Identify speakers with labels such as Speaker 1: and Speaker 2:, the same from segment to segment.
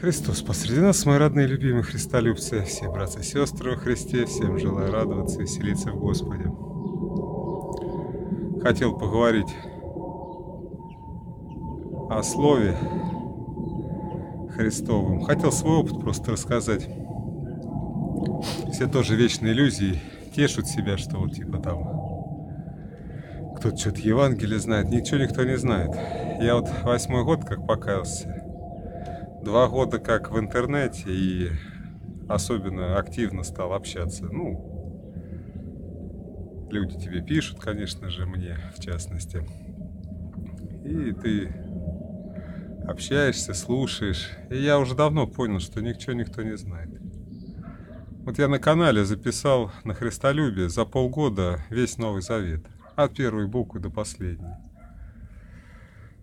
Speaker 1: Христос посреди нас, мои родные и любимые христолюбцы, все братья и сестры во Христе, всем желаю радоваться и веселиться в Господе. Хотел поговорить о слове Христовым. Хотел свой опыт просто рассказать. Все тоже вечные иллюзии тешут себя, что вот типа там кто-то что-то Евангелие знает, ничего никто не знает. Я вот восьмой год как покаялся, два года как в интернете и особенно активно стал общаться. Ну, люди тебе пишут, конечно же, мне в частности. И ты общаешься, слушаешь. И я уже давно понял, что ничего никто не знает. Вот я на канале записал на Христолюбие за полгода весь Новый Завет. От первой буквы до последней.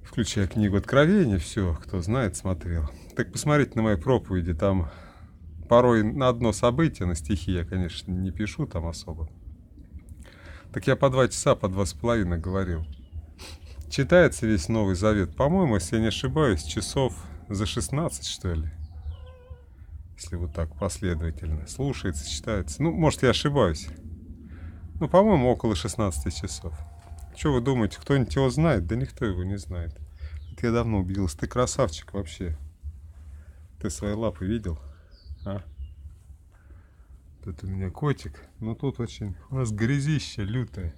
Speaker 1: Включая книгу Откровения, все, кто знает, смотрел. Так посмотрите на мои проповеди, там порой на одно событие, на стихи я, конечно, не пишу там особо. Так я по два часа, по два с половиной говорил. Читается весь Новый Завет, по-моему, если я не ошибаюсь, часов за 16, что ли. Если вот так последовательно. Слушается, читается. Ну, может, я ошибаюсь. Ну, по-моему, около 16 часов. Что вы думаете, кто-нибудь его знает? Да никто его не знает. Это я давно убедился. Ты красавчик вообще. Ты свои лапы видел? А? Тут у меня котик. Но тут очень... У нас грязище лютое.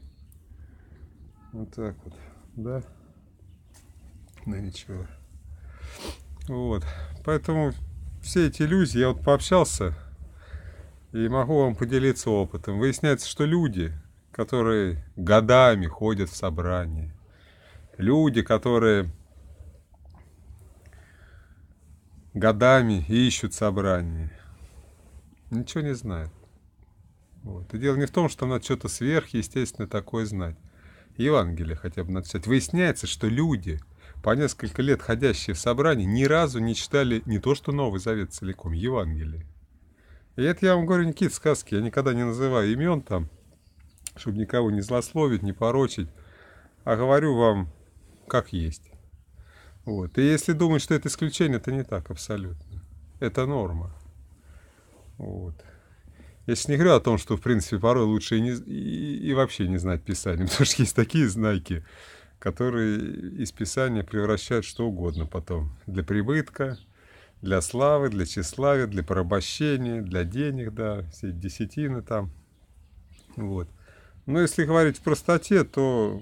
Speaker 1: Вот так вот. Да? Ну ничего. Вот. Поэтому все эти люди, я вот пообщался и могу вам поделиться опытом. Выясняется, что люди, которые годами ходят в собрание, люди, которые годами ищут собрание. Ничего не знает Вот. И дело не в том, что надо что-то сверхъестественное такое знать. Евангелие хотя бы надо читать. Выясняется, что люди, по несколько лет ходящие в собрание, ни разу не читали не то что Новый Завет целиком, Евангелие. И это я вам говорю не какие сказки, я никогда не называю имен там, чтобы никого не злословить, не порочить, а говорю вам как есть. Вот. И если думать, что это исключение, это не так абсолютно. Это норма. Вот. Я сейчас не говорю о том, что, в принципе, порой лучше и, не, и, и вообще не знать Писание, потому что есть такие знаки, которые из Писания превращают что угодно потом. Для прибытка, для славы, для тщеславия, для порабощения, для денег, да, все десятины там. Вот. Но если говорить в простоте, то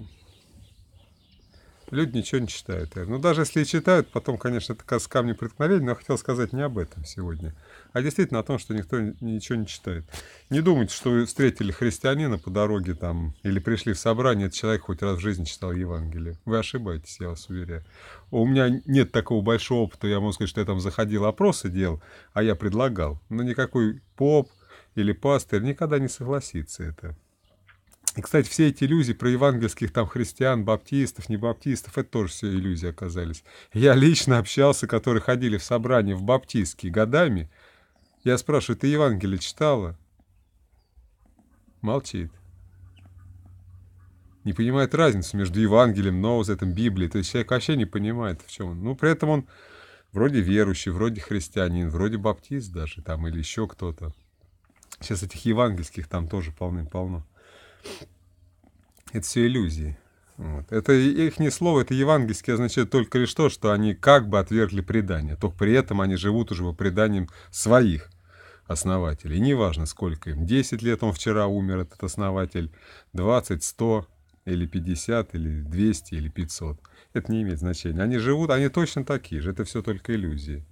Speaker 1: люди ничего не читают. Ну, даже если и читают, потом, конечно, это с камнем преткновения, но я хотел сказать не об этом сегодня, а действительно о том, что никто ничего не читает. Не думайте, что вы встретили христианина по дороге там, или пришли в собрание, этот человек хоть раз в жизни читал Евангелие. Вы ошибаетесь, я вас уверяю. У меня нет такого большого опыта, я могу сказать, что я там заходил, опросы делал, а я предлагал. Но никакой поп или пастырь никогда не согласится это. И, кстати, все эти иллюзии про евангельских там христиан, баптистов, не баптистов, это тоже все иллюзии оказались. Я лично общался, которые ходили в собрание в баптистские годами. Я спрашиваю, ты Евангелие читала? Молчит. Не понимает разницу между Евангелием, Ноузетом, Библией. То есть человек вообще не понимает, в чем он. Ну, при этом он вроде верующий, вроде христианин, вроде баптист даже там или еще кто-то. Сейчас этих евангельских там тоже полным-полно. Это все иллюзии. Вот. Это их не слово, это евангельские означает только лишь то, что они как бы отвергли предание, только при этом они живут уже по преданиям своих основателей. И неважно, сколько им, 10 лет он вчера умер, этот основатель, 20, 100 или 50, или 200, или 500. Это не имеет значения. Они живут, они точно такие же, это все только иллюзии.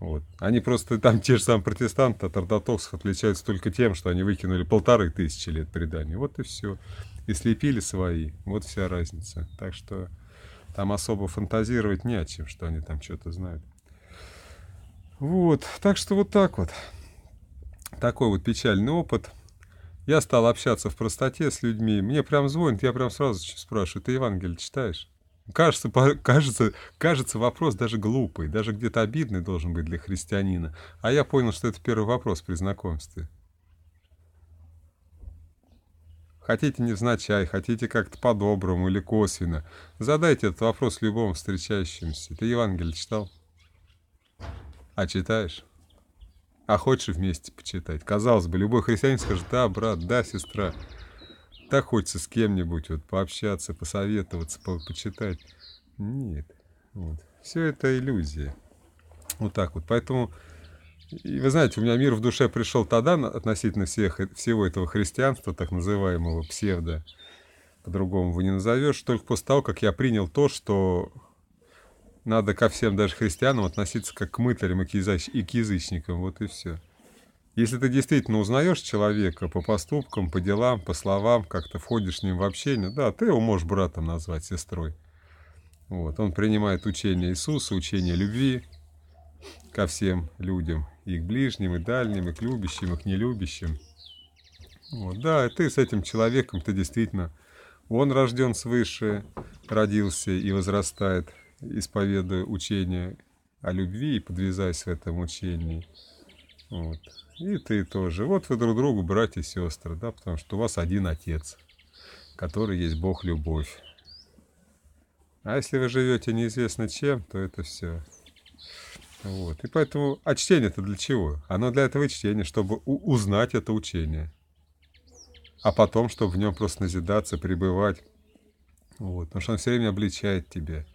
Speaker 1: Вот. Они просто там те же самые протестанты от ортодоксов отличаются только тем, что они выкинули полторы тысячи лет предания. Вот и все. И слепили свои. Вот вся разница. Так что там особо фантазировать не о чем, что они там что-то знают. Вот. Так что вот так вот. Такой вот печальный опыт. Я стал общаться в простоте с людьми. Мне прям звонит, я прям сразу спрашиваю, ты Евангелие читаешь? Кажется, кажется, кажется, вопрос даже глупый, даже где-то обидный должен быть для христианина. А я понял, что это первый вопрос при знакомстве. Хотите невзначай, хотите как-то по-доброму или косвенно. Задайте этот вопрос любому встречающемуся. Ты Евангелие читал? А читаешь? А хочешь вместе почитать? Казалось бы, любой христианин скажет, да, брат, да, сестра. Так хочется с кем-нибудь вот, пообщаться, посоветоваться, по почитать. Нет. Вот. Все это иллюзия. Вот так вот. Поэтому, и вы знаете, у меня мир в душе пришел тогда относительно всех, всего этого христианства, так называемого псевдо, по-другому вы не назовешь, только после того, как я принял то, что надо ко всем, даже христианам, относиться как к мытарям и к язычникам. Вот и все. Если ты действительно узнаешь человека по поступкам, по делам, по словам, как-то входишь с ним в общение, да, ты его можешь братом назвать, сестрой. Вот. Он принимает учение Иисуса, учение любви ко всем людям, и к ближним, и дальним, и к любящим, и к нелюбящим. Вот. Да, и ты с этим человеком, ты действительно, он рожден свыше, родился и возрастает, исповедуя учение о любви и подвязаясь в этом учении. Вот. И ты тоже. Вот вы друг другу братья и сестры, да, потому что у вас один отец, который есть Бог любовь. А если вы живете неизвестно чем, то это все. Вот. И поэтому, а чтение-то для чего? Оно для этого чтение, чтобы узнать это учение. А потом, чтобы в нем просто назидаться, пребывать. Вот. Потому что он все время обличает тебя.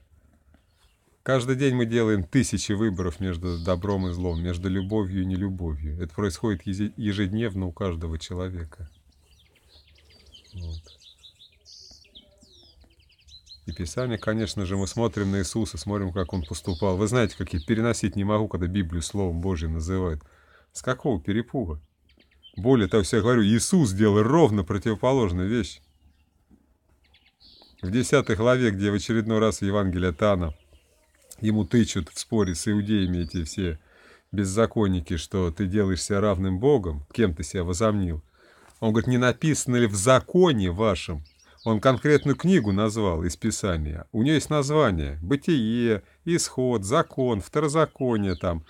Speaker 1: Каждый день мы делаем тысячи выборов между добром и злом, между любовью и нелюбовью. Это происходит ежедневно у каждого человека. Вот. И Писание, конечно же, мы смотрим на Иисуса, смотрим, как Он поступал. Вы знаете, как я переносить не могу, когда Библию Словом Божьим называют. С какого перепуга? Более того, я говорю, Иисус делал ровно противоположную вещь. В 10 главе, где в очередной раз Евангелие Тана – ему тычут в споре с иудеями эти все беззаконники, что ты делаешься равным Богом, кем ты себя возомнил. Он говорит, не написано ли в законе вашем? Он конкретную книгу назвал из Писания. У нее есть название «Бытие», «Исход», «Закон», «Второзаконие», там,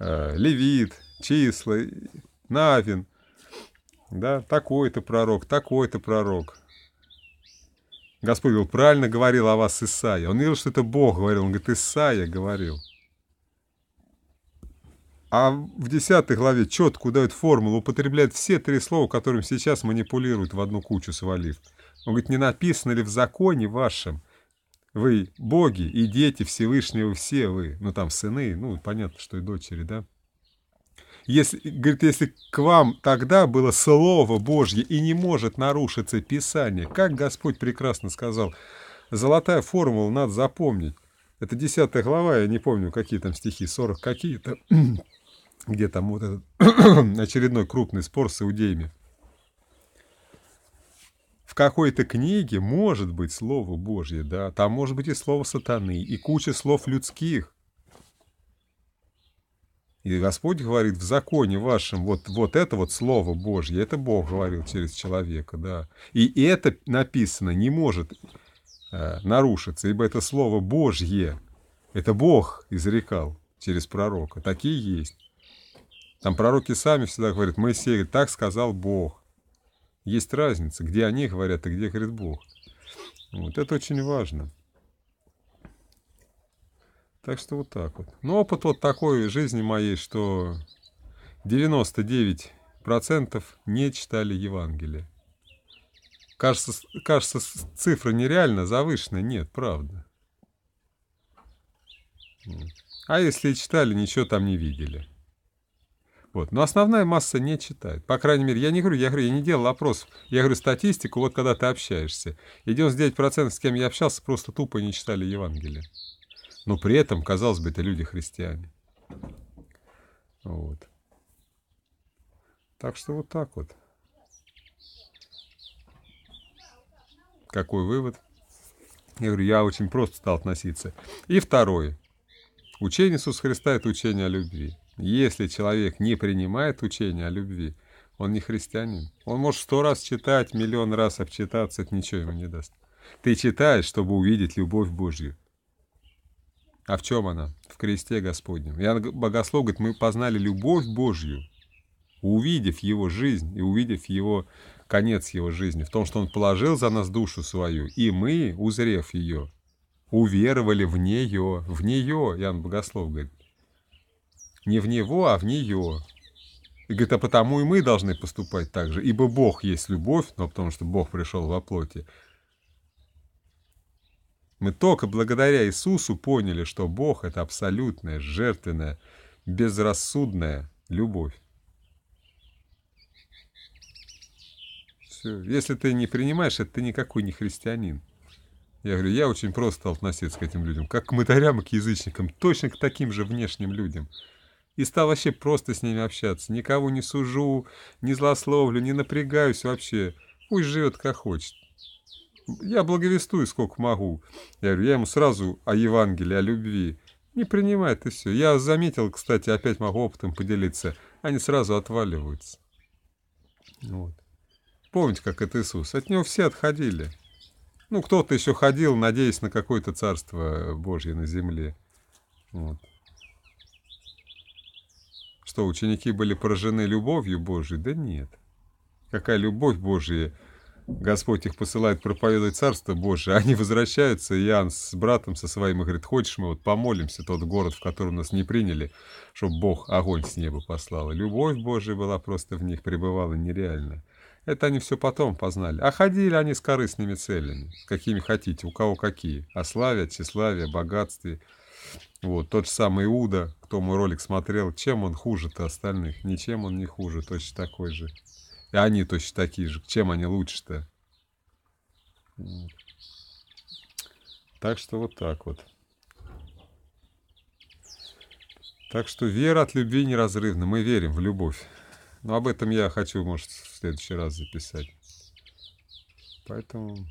Speaker 1: э, «Левит», «Числа», «Навин». Да, такой-то пророк, такой-то пророк. Господь говорил, правильно говорил о вас Исаия. Он видел, что это Бог говорил. Он говорит, Исаия говорил. А в 10 главе четко дают формулу, Употребляют все три слова, которым сейчас манипулируют в одну кучу свалив. Он говорит, не написано ли в законе вашем, вы боги и дети Всевышнего все вы, ну там сыны, ну понятно, что и дочери, да? Если, говорит, если к вам тогда было Слово Божье и не может нарушиться Писание, как Господь прекрасно сказал, золотая формула надо запомнить. Это 10 глава, я не помню, какие там стихи, 40 какие-то, где там вот этот очередной крупный спор с иудеями. В какой-то книге может быть Слово Божье, да, там может быть и Слово сатаны, и куча слов людских. И Господь говорит, в законе вашем, вот, вот это вот Слово Божье, это Бог говорил через человека, да. И это написано не может э, нарушиться, ибо это Слово Божье, это Бог изрекал через пророка. Такие есть. Там пророки сами всегда говорят, Моисей, так сказал Бог. Есть разница, где они говорят и а где говорит Бог. Вот это очень важно. Так что вот так вот. Но ну, опыт вот такой жизни моей, что 99% не читали Евангелие. Кажется, кажется, цифра нереально завышенная. Нет, правда. А если и читали, ничего там не видели. Вот. Но основная масса не читает. По крайней мере, я не говорю, я говорю, я не делал опросов. Я говорю статистику, вот когда ты общаешься. И 99% с кем я общался, просто тупо не читали Евангелие но при этом, казалось бы, это люди христиане. Вот. Так что вот так вот. Какой вывод? Я говорю, я очень просто стал относиться. И второе. Учение Иисуса Христа – это учение о любви. Если человек не принимает учение о любви, он не христианин. Он может сто раз читать, миллион раз обчитаться, это ничего ему не даст. Ты читаешь, чтобы увидеть любовь Божью. А в чем она? В кресте Господнем. Иоанн Богослов говорит, мы познали любовь Божью, увидев его жизнь и увидев его конец его жизни, в том, что он положил за нас душу свою, и мы, узрев ее, уверовали в нее, в нее, Иоанн Богослов говорит. Не в него, а в нее. И говорит, а потому и мы должны поступать так же, ибо Бог есть любовь, но потому что Бог пришел во плоти, мы только благодаря Иисусу поняли, что Бог — это абсолютная, жертвенная, безрассудная любовь. Все. Если ты не принимаешь это, ты никакой не христианин. Я говорю, я очень просто стал относиться к этим людям, как к мытарям и к язычникам, точно к таким же внешним людям. И стал вообще просто с ними общаться. Никого не сужу, не злословлю, не напрягаюсь вообще. Пусть живет как хочет. Я благовестую, сколько могу. Я говорю, я ему сразу о Евангелии, о любви. Не принимает и все. Я заметил, кстати, опять могу опытом поделиться. Они сразу отваливаются. Вот. Помните, как это Иисус. От него все отходили. Ну, кто-то еще ходил, надеясь на какое-то царство Божье на земле. Вот. Что, ученики были поражены любовью Божьей? Да нет. Какая любовь Божья Господь их посылает проповедовать Царство Божие, они возвращаются, и Иоанн с братом со своим и говорит, хочешь, мы вот помолимся, тот город, в котором нас не приняли, чтобы Бог огонь с неба послал. любовь Божия была просто в них, пребывала нереально. Это они все потом познали. А ходили они с корыстными целями, какими хотите, у кого какие. О славе, тщеславие, богатстве. Вот, тот же самый Иуда, кто мой ролик смотрел, чем он хуже-то остальных? Ничем он не хуже, точно такой же. И они точно такие же. Чем они лучше-то? Так что вот так вот. Так что вера от любви неразрывна. Мы верим в любовь. Но об этом я хочу, может, в следующий раз записать. Поэтому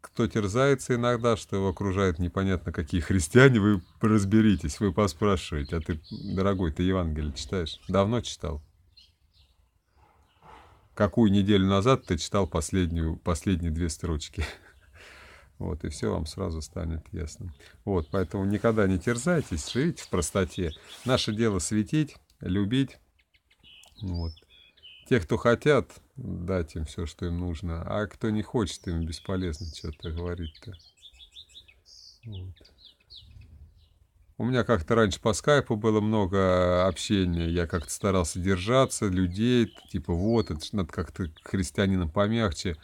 Speaker 1: кто терзается иногда, что его окружают непонятно какие христиане, вы разберитесь, вы поспрашиваете. А ты, дорогой, ты Евангелие читаешь? Давно читал? какую неделю назад ты читал последнюю, последние две строчки. Вот, и все вам сразу станет ясно. Вот, поэтому никогда не терзайтесь, живите в простоте. Наше дело светить, любить. Вот. Те, кто хотят, дать им все, что им нужно. А кто не хочет, им бесполезно что-то говорить-то. Вот. У меня как-то раньше по скайпу было много э, общения, я как-то старался держаться, людей, типа вот, это надо как-то христианинам помягче.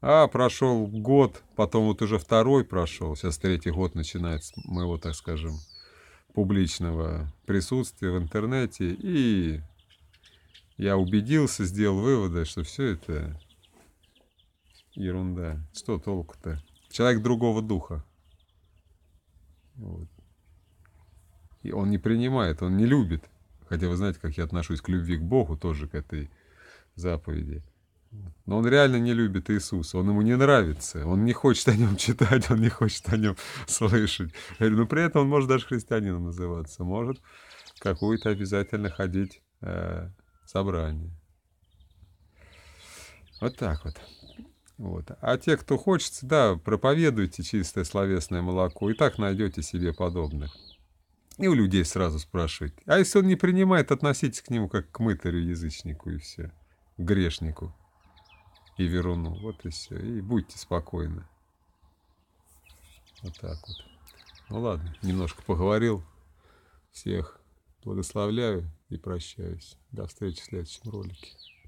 Speaker 1: А прошел год, потом вот уже второй прошел, сейчас третий год начинается моего, так скажем, публичного присутствия в интернете, и я убедился, сделал выводы, что все это ерунда. Что толку-то? Человек другого духа. Вот. И он не принимает, он не любит. Хотя вы знаете, как я отношусь к любви к Богу, тоже к этой заповеди. Но он реально не любит Иисуса, он ему не нравится, он не хочет о нем читать, он не хочет о нем слышать. Я но «Ну, при этом он может даже христианином называться, может какую-то обязательно ходить э, собрание. Вот так вот. Вот. А те, кто хочется, да, проповедуйте чистое словесное молоко, и так найдете себе подобных. И у людей сразу спрашивать. А если он не принимает, относитесь к нему как к мытарю, язычнику и все. Грешнику и веруну. Вот и все. И будьте спокойны. Вот так вот. Ну ладно, немножко поговорил. Всех благословляю и прощаюсь. До встречи в следующем ролике.